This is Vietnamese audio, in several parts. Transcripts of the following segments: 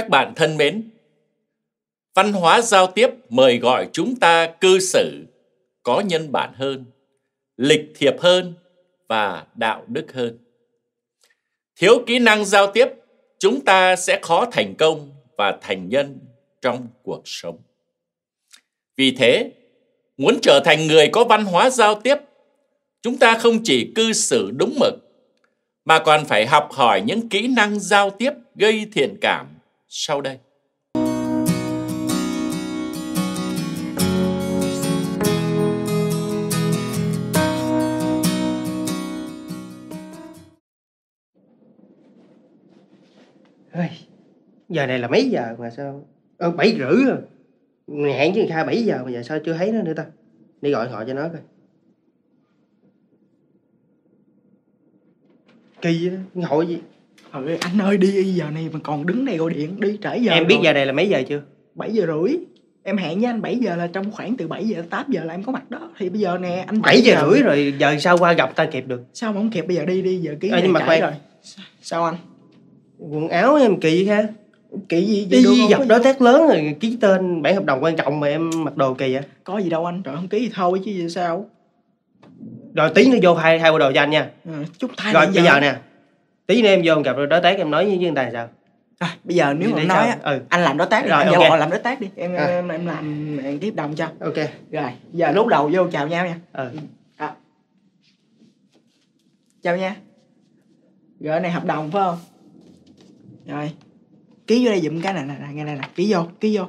Các bạn thân mến, văn hóa giao tiếp mời gọi chúng ta cư xử có nhân bản hơn, lịch thiệp hơn và đạo đức hơn. Thiếu kỹ năng giao tiếp, chúng ta sẽ khó thành công và thành nhân trong cuộc sống. Vì thế, muốn trở thành người có văn hóa giao tiếp, chúng ta không chỉ cư xử đúng mực mà còn phải học hỏi những kỹ năng giao tiếp gây thiện cảm sau đây. Ê, giờ này là mấy giờ mà sao ờ, bảy rưỡi rồi à. Mình hẹn với khai 7 giờ mà giờ sao chưa thấy nó nữa ta đi gọi họ cho nó coi kỳ vậy đó gọi gì ừ anh ơi đi giờ này mà còn đứng này gọi điện đi trễ giờ em biết rồi. giờ này là mấy giờ chưa 7 giờ rưỡi em hẹn với anh 7 giờ là trong khoảng từ 7 giờ đến 8 giờ là em có mặt đó thì bây giờ nè anh 7 giờ, giờ rưỡi rồi giờ sao qua gặp ta kịp được sao mà không kịp bây giờ đi đi giờ ký à, nhưng mà khoan rồi sao anh quần áo em kỳ ha kỳ gì vậy đi gặp đối tác lớn rồi ký tên bản hợp đồng quan trọng mà em mặc đồ kỳ vậy có gì đâu anh trời không ký thì thôi chứ gì sao rồi tí nữa vô hai hai bộ đồ cho anh nha ừ, ờ, chúc thay rồi bây giờ, giờ nè tí nữa em vô em gặp đối tác em nói với người ta sao À, bây giờ nếu mà nói á, ừ. anh làm đối tác đi. rồi anh okay. họ làm đối tác đi em à. em, em làm em ký đồng cho ok rồi giờ lúc đầu vô chào nhau nha ừ. à. chào nha rồi này hợp đồng phải không rồi ký vô đây giùm cái này nè nghe đây nè ký vô ký vô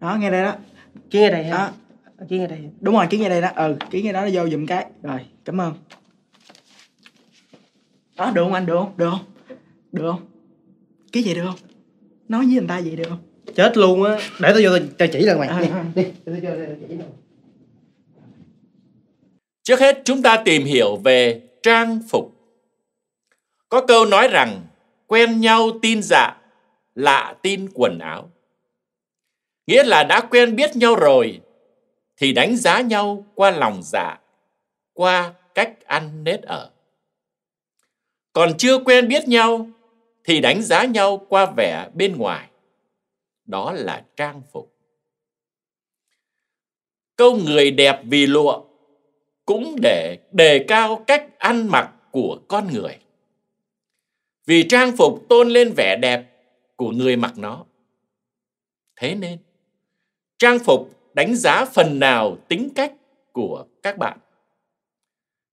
đó nghe đây đó ký ngay đây hả đó. ký ngay đây đúng rồi ký ngay đây đó ừ ký ngay đó vô giùm cái rồi cảm ơn đó được không anh được không được không được không cái gì được không nói với người ta vậy được không chết luôn á để tao vô tao chỉ lần mày à, à, đi, tao vô tao chỉ trước hết chúng ta tìm hiểu về trang phục có câu nói rằng quen nhau tin dạ lạ tin quần áo nghĩa là đã quen biết nhau rồi thì đánh giá nhau qua lòng dạ qua cách ăn nết ở còn chưa quen biết nhau thì đánh giá nhau qua vẻ bên ngoài đó là trang phục câu người đẹp vì lụa cũng để đề cao cách ăn mặc của con người vì trang phục tôn lên vẻ đẹp của người mặc nó thế nên trang phục đánh giá phần nào tính cách của các bạn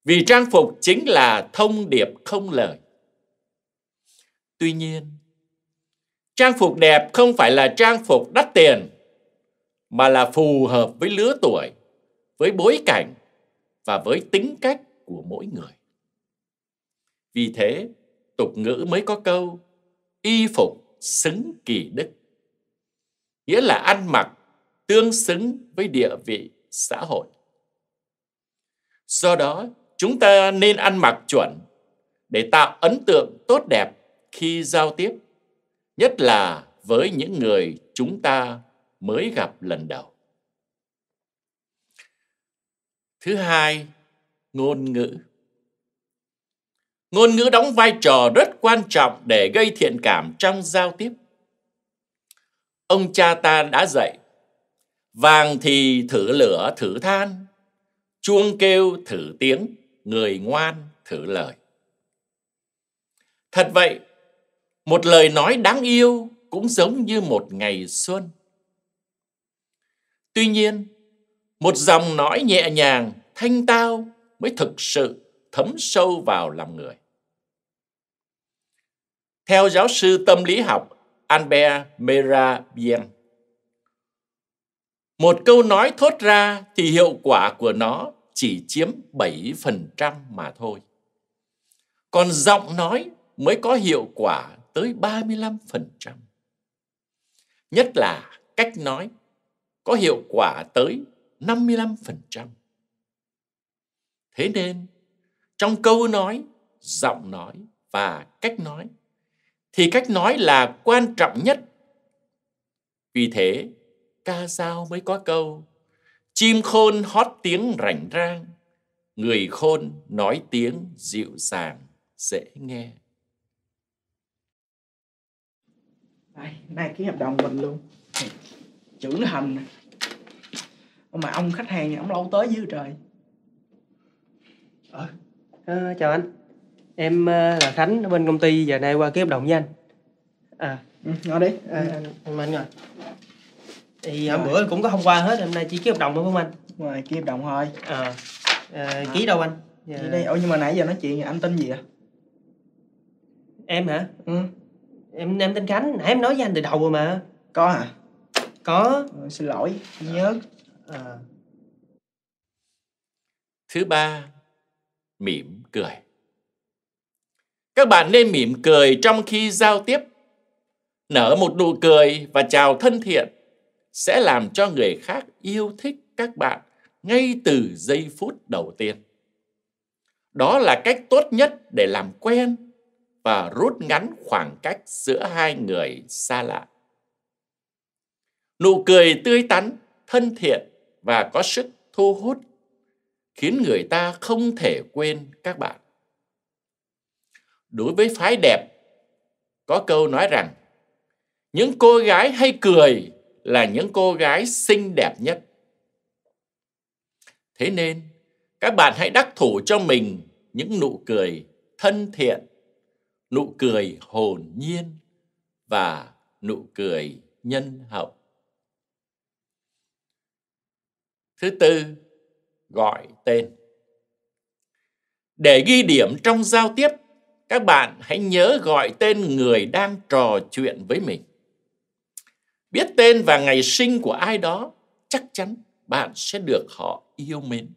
vì trang phục chính là thông điệp không lời. Tuy nhiên, trang phục đẹp không phải là trang phục đắt tiền, mà là phù hợp với lứa tuổi, với bối cảnh và với tính cách của mỗi người. Vì thế, tục ngữ mới có câu y phục xứng kỳ đức, nghĩa là ăn mặc tương xứng với địa vị xã hội. Do đó, chúng ta nên ăn mặc chuẩn để tạo ấn tượng tốt đẹp khi giao tiếp, nhất là với những người chúng ta mới gặp lần đầu. Thứ hai, ngôn ngữ. Ngôn ngữ đóng vai trò rất quan trọng để gây thiện cảm trong giao tiếp. Ông cha ta đã dạy, vàng thì thử lửa thử than, chuông kêu thử tiếng người ngoan thử lời. Thật vậy, một lời nói đáng yêu cũng giống như một ngày xuân. Tuy nhiên, một dòng nói nhẹ nhàng, thanh tao mới thực sự thấm sâu vào lòng người. Theo giáo sư tâm lý học Albert Merabian, một câu nói thốt ra thì hiệu quả của nó chỉ chiếm 7% mà thôi. Còn giọng nói mới có hiệu quả tới 35%. Nhất là cách nói có hiệu quả tới 55%. Thế nên, trong câu nói, giọng nói và cách nói, thì cách nói là quan trọng nhất. Vì thế, ca dao mới có câu Chim khôn hót tiếng rảnh rang, người khôn nói tiếng dịu dàng, dễ nghe. Đây, nay ký hợp đồng mình luôn. Chữ hành hình. Mà ông khách hàng ông lâu tới dữ trời. Ờ. À, chào anh. Em ờ, là Khánh ở bên công ty giờ nay qua ký hợp đồng với anh. À, ừ, ngồi đi. À, anh, anh ngồi thì hôm bữa cũng có hôm qua hết hôm nay chỉ ký hợp đồng thôi không anh ngoài ký hợp đồng thôi ờ à, à, ký đâu anh dạ. ký đây ủa nhưng mà nãy giờ nói chuyện anh tên gì ạ em hả ừ em em tên khánh nãy em nói với anh từ đầu rồi mà có hả có ừ, xin lỗi à. nhớ à. thứ ba mỉm cười các bạn nên mỉm cười trong khi giao tiếp nở một nụ cười và chào thân thiện sẽ làm cho người khác yêu thích các bạn ngay từ giây phút đầu tiên. Đó là cách tốt nhất để làm quen và rút ngắn khoảng cách giữa hai người xa lạ. Nụ cười tươi tắn, thân thiện và có sức thu hút khiến người ta không thể quên các bạn. Đối với phái đẹp, có câu nói rằng những cô gái hay cười là những cô gái xinh đẹp nhất. Thế nên, các bạn hãy đắc thủ cho mình những nụ cười thân thiện, nụ cười hồn nhiên và nụ cười nhân hậu. Thứ tư, gọi tên. Để ghi điểm trong giao tiếp, các bạn hãy nhớ gọi tên người đang trò chuyện với mình biết tên và ngày sinh của ai đó chắc chắn bạn sẽ được họ yêu mến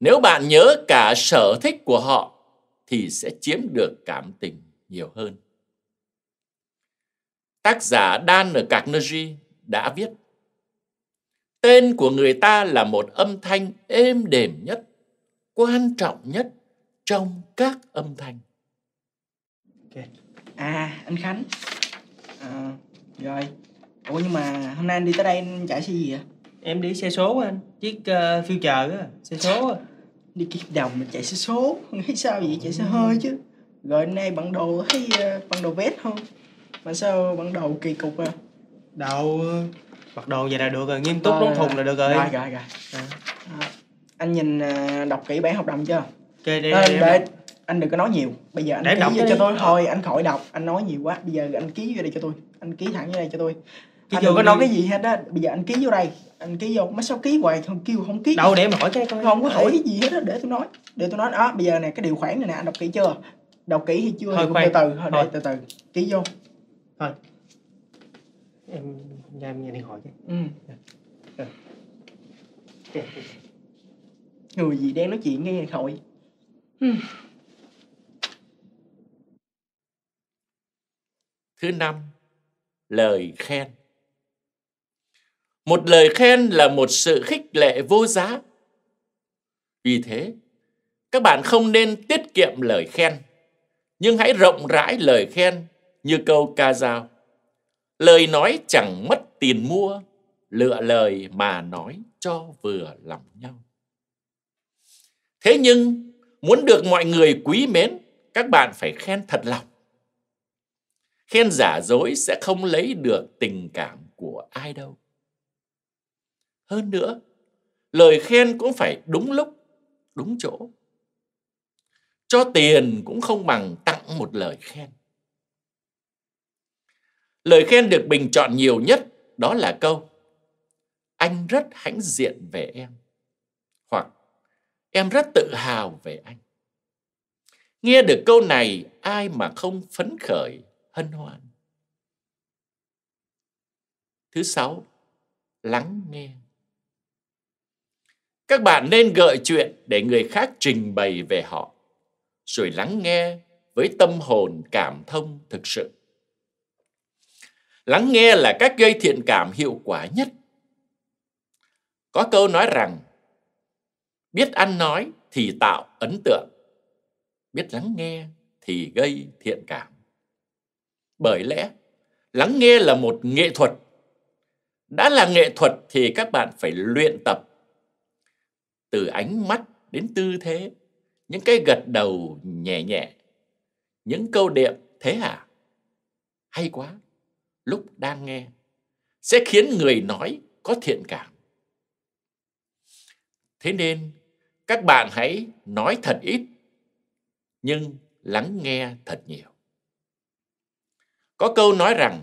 nếu bạn nhớ cả sở thích của họ thì sẽ chiếm được cảm tình nhiều hơn tác giả Dan ở Carnegie đã viết Tên của người ta là một âm thanh êm đềm nhất, quan trọng nhất trong các âm thanh. Okay. À, anh Khánh, à, rồi. Ủa nhưng mà hôm nay anh đi tới đây anh chạy xe gì vậy? Em đi xe số anh, chiếc uh, ờ, Future á, xe số á. Đi kiếp đồng mà chạy xe số, không sao vậy, chạy xe hơi chứ. Rồi nay bằng đồ thấy uh, ờ, bạn đồ vest không? Mà sao bằng đồ kỳ cục à? Đầu mặc đồ vậy là được rồi, nghiêm túc đóng ờ, thùng là được rồi. Rồi rồi rồi. À. À, anh nhìn uh, đọc kỹ bản hợp đồng chưa? Ok để, à, để, để anh đừng có nói nhiều. Bây giờ anh để ký đọc cho đi. tôi thôi, anh khỏi đọc, anh nói nhiều quá. Bây giờ anh ký vô đây cho tôi anh ký thẳng như này cho tôi ký anh đừng có nói cái gì hết á bây giờ anh ký vô đây anh ký vô mấy sao ký hoài không kêu không ký đâu để mà hỏi cái con không có hỏi cái gì hết á để tôi nói để tôi nói đó bây giờ này cái điều khoản này nè anh đọc kỹ chưa đọc kỹ hay chưa thôi, thì từ từ thôi, thôi. để từ từ ký vô thôi em ra em nghe điện thoại chứ ừ. Dạ. Dạ. Dạ. người gì đang nói chuyện nghe điện thoại ừ. thứ năm lời khen một lời khen là một sự khích lệ vô giá vì thế các bạn không nên tiết kiệm lời khen nhưng hãy rộng rãi lời khen như câu ca dao lời nói chẳng mất tiền mua lựa lời mà nói cho vừa lòng nhau thế nhưng muốn được mọi người quý mến các bạn phải khen thật lòng Khen giả dối sẽ không lấy được tình cảm của ai đâu. Hơn nữa, lời khen cũng phải đúng lúc, đúng chỗ. Cho tiền cũng không bằng tặng một lời khen. Lời khen được bình chọn nhiều nhất đó là câu Anh rất hãnh diện về em hoặc Em rất tự hào về anh. Nghe được câu này ai mà không phấn khởi hân hoan thứ sáu lắng nghe các bạn nên gợi chuyện để người khác trình bày về họ rồi lắng nghe với tâm hồn cảm thông thực sự lắng nghe là cách gây thiện cảm hiệu quả nhất có câu nói rằng biết ăn nói thì tạo ấn tượng biết lắng nghe thì gây thiện cảm bởi lẽ, lắng nghe là một nghệ thuật. Đã là nghệ thuật thì các bạn phải luyện tập. Từ ánh mắt đến tư thế, những cái gật đầu nhẹ nhẹ, những câu điệm thế à? Hay quá, lúc đang nghe, sẽ khiến người nói có thiện cảm. Thế nên, các bạn hãy nói thật ít, nhưng lắng nghe thật nhiều. Có câu nói rằng,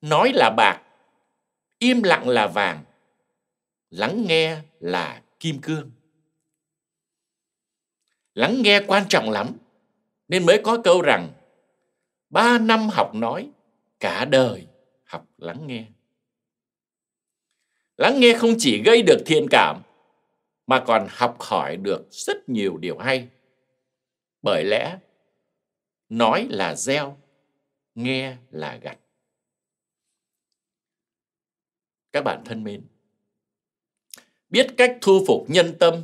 nói là bạc, im lặng là vàng, lắng nghe là kim cương. Lắng nghe quan trọng lắm, nên mới có câu rằng, ba năm học nói, cả đời học lắng nghe. Lắng nghe không chỉ gây được thiện cảm, mà còn học hỏi được rất nhiều điều hay. Bởi lẽ, nói là gieo nghe là gạch các bạn thân mến biết cách thu phục nhân tâm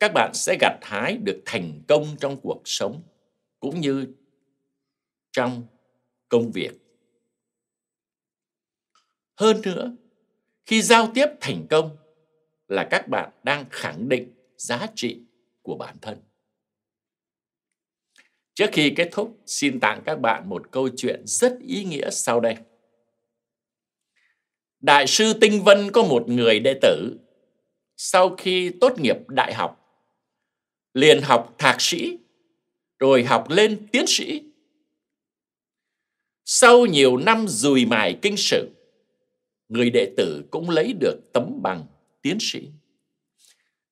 các bạn sẽ gặt hái được thành công trong cuộc sống cũng như trong công việc hơn nữa khi giao tiếp thành công là các bạn đang khẳng định giá trị của bản thân Trước khi kết thúc, xin tặng các bạn một câu chuyện rất ý nghĩa sau đây. Đại sư Tinh Vân có một người đệ tử. Sau khi tốt nghiệp đại học, liền học thạc sĩ, rồi học lên tiến sĩ. Sau nhiều năm dùi mài kinh sự người đệ tử cũng lấy được tấm bằng tiến sĩ.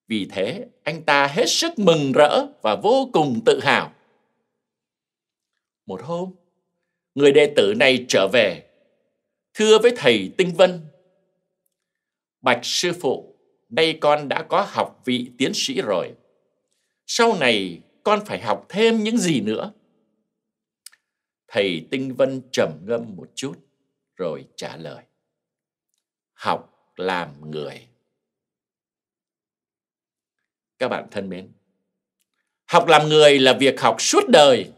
Vì thế, anh ta hết sức mừng rỡ và vô cùng tự hào một hôm, người đệ tử này trở về, thưa với thầy Tinh Vân. Bạch sư phụ, nay con đã có học vị tiến sĩ rồi. Sau này con phải học thêm những gì nữa? Thầy Tinh Vân trầm ngâm một chút rồi trả lời. Học làm người. Các bạn thân mến, học làm người là việc học suốt đời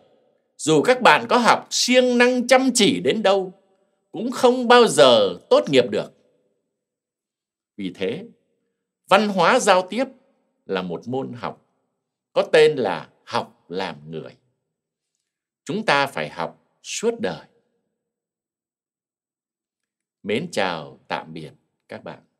dù các bạn có học siêng năng chăm chỉ đến đâu cũng không bao giờ tốt nghiệp được vì thế văn hóa giao tiếp là một môn học có tên là học làm người chúng ta phải học suốt đời mến chào tạm biệt các bạn